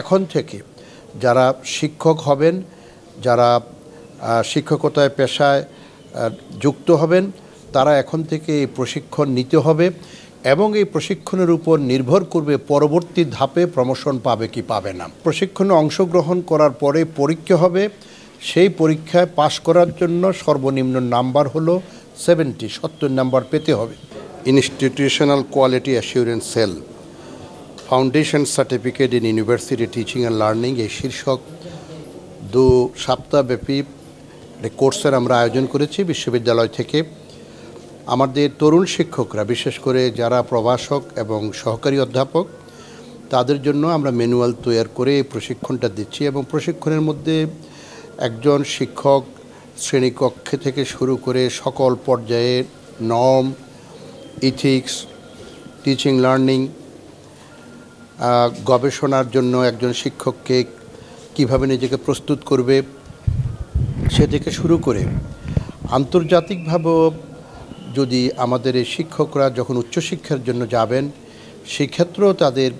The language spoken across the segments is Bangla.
এখন থেকে যারা শিক্ষক হবেন যারা শিক্ষকতায় পেশায় যুক্ত হবেন তারা এখন থেকে এই প্রশিক্ষণ নিতে হবে এবং এই প্রশিক্ষণের উপর নির্ভর করবে পরবর্তী ধাপে প্রমোশন পাবে কি পাবে না প্রশিক্ষণে অংশগ্রহণ করার পরে পরীক্ষা হবে সেই পরীক্ষায় পাশ করার জন্য সর্বনিম্ন নাম্বার হলো সেভেন্টি সত্তর নাম্বার পেতে হবে institutional quality assurance cell foundation certificate in university teaching and learning এই শীর্ষক দু সপ্তাহব্যাপী কোর্সের আমরা আয়োজন করেছি বিশ্ববিদ্যালয় থেকে আমাদের তরুণ শিক্ষকরা বিশেষ করে যারা প্রভাষক এবং সহকারী অধ্যাপক তাদের জন্য আমরা ম্যানুয়াল তৈরি করে প্রশিক্ষণটা দিচ্ছি এবং প্রশিক্ষণের মধ্যে একজন শিক্ষক শ্রেণীকক্ষে থেকে শুরু করে সকল পর্যায়ে নর্ম ইথিক্স টিচিং লার্নিং গবেষণার জন্য একজন শিক্ষককে কিভাবে নিজেকে প্রস্তুত করবে সে থেকে শুরু করে আন্তর্জাতিকভাবেও যদি আমাদের এই শিক্ষকরা যখন উচ্চশিক্ষার জন্য যাবেন সেক্ষেত্রেও তাদের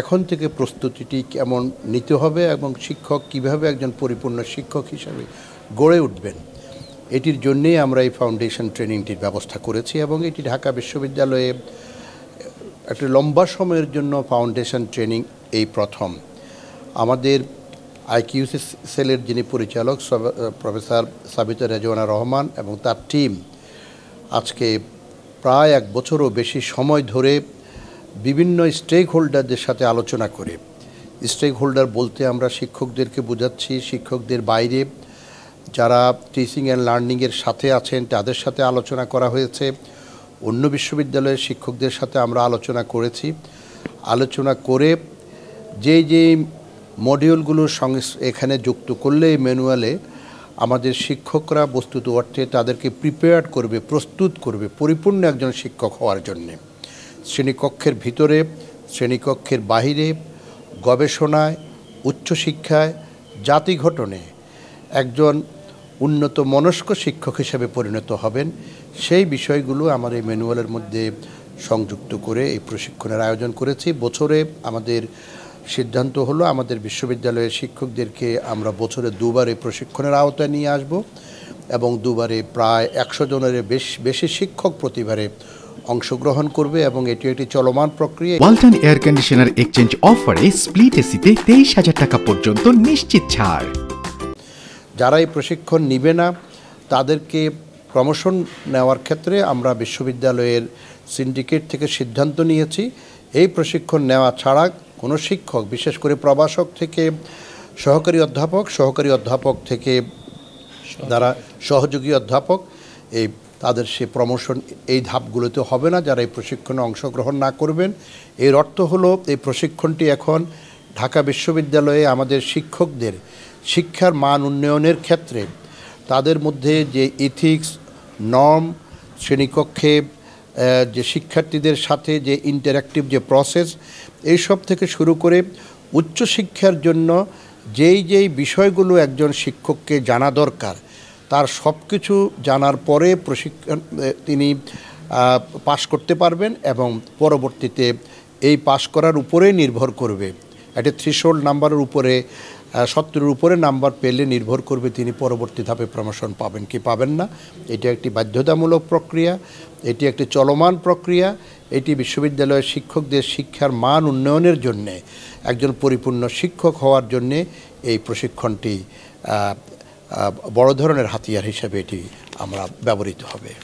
এখন থেকে প্রস্তুতিটি কেমন নিতে হবে এবং শিক্ষক কিভাবে একজন পরিপূর্ণ শিক্ষক হিসাবে গড়ে উঠবেন এটির জন্যেই আমরা এই ফাউন্ডেশন ট্রেনিংটির ব্যবস্থা করেছি এবং এটি ঢাকা বিশ্ববিদ্যালয়ে একটা লম্বা সময়ের জন্য ফাউন্ডেশন ট্রেনিং এই প্রথম আমাদের আইকিউসি সেলের যিনি পরিচালক প্রফেসর সাবিতা রেজওয়ানা রহমান এবং তার টিম আজকে প্রায় এক বছরও বেশি সময় ধরে বিভিন্ন স্টেক হোল্ডারদের সাথে আলোচনা করে স্টেক হোল্ডার বলতে আমরা শিক্ষকদেরকে বোঝাচ্ছি শিক্ষকদের বাইরে যারা টিচিং অ্যান্ড লার্নিংয়ের সাথে আছেন তাদের সাথে আলোচনা করা হয়েছে অন্য বিশ্ববিদ্যালয়ের শিক্ষকদের সাথে আমরা আলোচনা করেছি আলোচনা করে যেই যে মডিউলগুলো এখানে যুক্ত করলে ম্যানুয়ালে আমাদের শিক্ষকরা বস্তুত অর্থে তাদেরকে প্রিপেয়ার করবে প্রস্তুত করবে পরিপূর্ণ একজন শিক্ষক হওয়ার জন্যে শ্রেণীকক্ষের ভিতরে শ্রেণীকক্ষের বাহিরে গবেষণায় উচ্চশিক্ষায় জাতি ঘটনে একজন উন্নত মনস্ক শিক্ষক হিসেবে পরিণত হবেন সেই বিষয়গুলো আমার এই ম্যানুয়ালের মধ্যে সংযুক্ত করে এই প্রশিক্ষণের আয়োজন করেছি বছরে আমাদের সিদ্ধান্ত হলো আমাদের বিশ্ববিদ্যালয়ের শিক্ষকদেরকে আমরা বছরে দুবার এই প্রশিক্ষণের আওতায় নিয়ে আসব এবং দুবারে প্রায় একশো জনের বেশ বেশি শিক্ষক প্রতিবারে অংশগ্রহণ করবে এবং এটি একটি চলমান প্রক্রিয়া ওয়ালটন এয়ার কন্ডিশনার এক্সচেঞ্জ অফারে স্প্লিট এসিতে তেইশ হাজার টাকা পর্যন্ত নিশ্চিত ছাড় যারা এই প্রশিক্ষণ নিবে না তাদেরকে প্রমোশন নেওয়ার ক্ষেত্রে আমরা বিশ্ববিদ্যালয়ের সিন্ডিকেট থেকে সিদ্ধান্ত নিয়েছি এই প্রশিক্ষণ নেওয়া ছাড়া কোনো শিক্ষক বিশেষ করে প্রবাসক থেকে সহকারী অধ্যাপক সহকারী অধ্যাপক থেকে যারা সহযোগী অধ্যাপক এই তাদের সে প্রমোশন এই ধাপগুলোতে হবে না যারা এই প্রশিক্ষণে অংশগ্রহণ না করবেন এর অর্থ হলো এই প্রশিক্ষণটি এখন ঢাকা বিশ্ববিদ্যালয়ে আমাদের শিক্ষকদের শিক্ষার মান উন্নয়নের ক্ষেত্রে তাদের মধ্যে যে ইথিক্স নর্ম শ্রেণীকক্ষে যে শিক্ষার্থীদের সাথে যে ইন্টারাক্টিভ যে প্রসেস এইসব থেকে শুরু করে উচ্চশিক্ষার জন্য যেই যেই বিষয়গুলো একজন শিক্ষককে জানা দরকার তার সব কিছু জানার পরে প্রশিক্ষণ তিনি পাশ করতে পারবেন এবং পরবর্তীতে এই পাশ করার উপরে নির্ভর করবে একটা থ্রিশোল্ড নাম্বারের উপরে সত্তরের উপরে নাম্বার পেলে নির্ভর করবে তিনি পরবর্তী ধাপে প্রমোশন পাবেন কি পাবেন না এটি একটি বাধ্যতামূলক প্রক্রিয়া এটি একটি চলমান প্রক্রিয়া এটি বিশ্ববিদ্যালয়ের শিক্ষকদের শিক্ষার মান উন্নয়নের জন্যে একজন পরিপূর্ণ শিক্ষক হওয়ার জন্যে এই প্রশিক্ষণটি বড় ধরনের হাতিয়ার হিসেবে এটি আমরা ব্যবহৃত হবে